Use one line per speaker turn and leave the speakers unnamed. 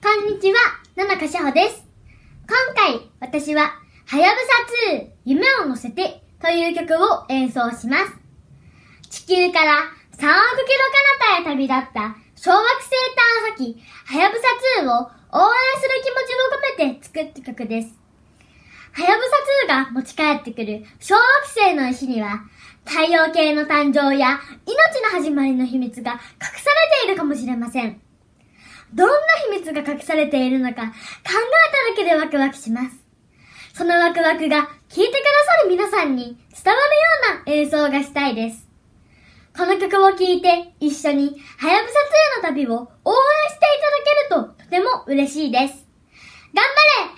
こんにちは、野中志保です。今回、私は、はやぶさ2、夢を乗せてという曲を演奏します。地球から3億キロ彼方へ旅立った小惑星探査機、はやぶさ2を応援する気持ちを込めて作った曲です。はやぶさ2が持ち帰ってくる小惑星の石には、太陽系の誕生や命の始まりの秘密が隠されているかもしれません。どんな秘密が隠されているのか考えただけでワクワクします。そのワクワクが聴いてくださる皆さんに伝わるような演奏がしたいです。この曲を聴いて一緒にはやぶさ2の旅を応援して
いただけるととても嬉しいです。頑張れ